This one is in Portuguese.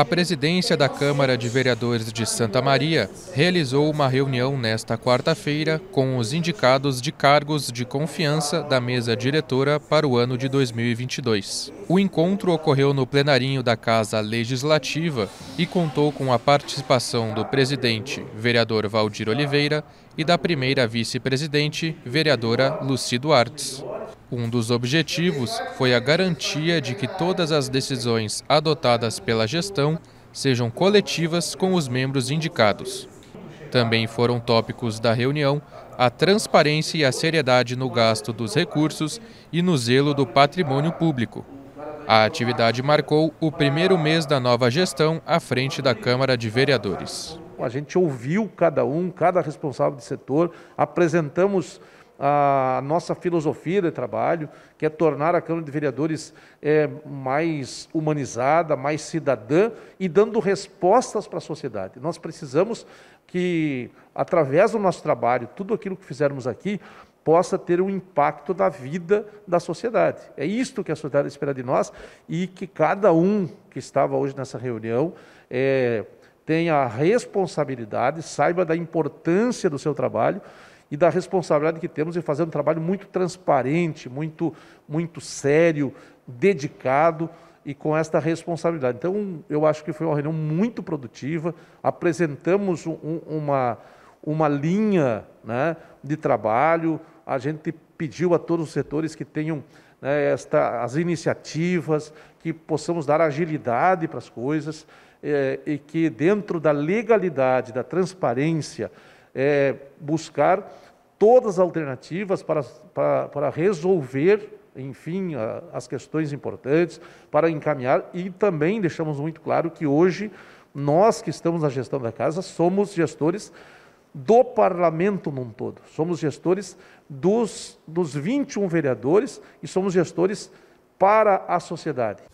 A presidência da Câmara de Vereadores de Santa Maria realizou uma reunião nesta quarta-feira com os indicados de cargos de confiança da mesa diretora para o ano de 2022. O encontro ocorreu no plenarinho da Casa Legislativa e contou com a participação do presidente, vereador Valdir Oliveira, e da primeira vice-presidente, vereadora Luci Duartes. Um dos objetivos foi a garantia de que todas as decisões adotadas pela gestão sejam coletivas com os membros indicados. Também foram tópicos da reunião a transparência e a seriedade no gasto dos recursos e no zelo do patrimônio público. A atividade marcou o primeiro mês da nova gestão à frente da Câmara de Vereadores. A gente ouviu cada um, cada responsável de setor, apresentamos a nossa filosofia de trabalho, que é tornar a Câmara de Vereadores é, mais humanizada, mais cidadã e dando respostas para a sociedade. Nós precisamos que, através do nosso trabalho, tudo aquilo que fizermos aqui possa ter um impacto na vida da sociedade. É isto que a sociedade espera de nós e que cada um que estava hoje nessa reunião é, tenha a responsabilidade, saiba da importância do seu trabalho e da responsabilidade que temos de fazer um trabalho muito transparente, muito, muito sério, dedicado e com esta responsabilidade. Então, eu acho que foi uma reunião muito produtiva, apresentamos um, uma, uma linha né, de trabalho, a gente pediu a todos os setores que tenham né, esta, as iniciativas, que possamos dar agilidade para as coisas é, e que, dentro da legalidade, da transparência, é, buscar todas as alternativas para, para, para resolver, enfim, a, as questões importantes, para encaminhar. E também deixamos muito claro que hoje nós que estamos na gestão da casa somos gestores do parlamento num todo. Somos gestores dos, dos 21 vereadores e somos gestores para a sociedade.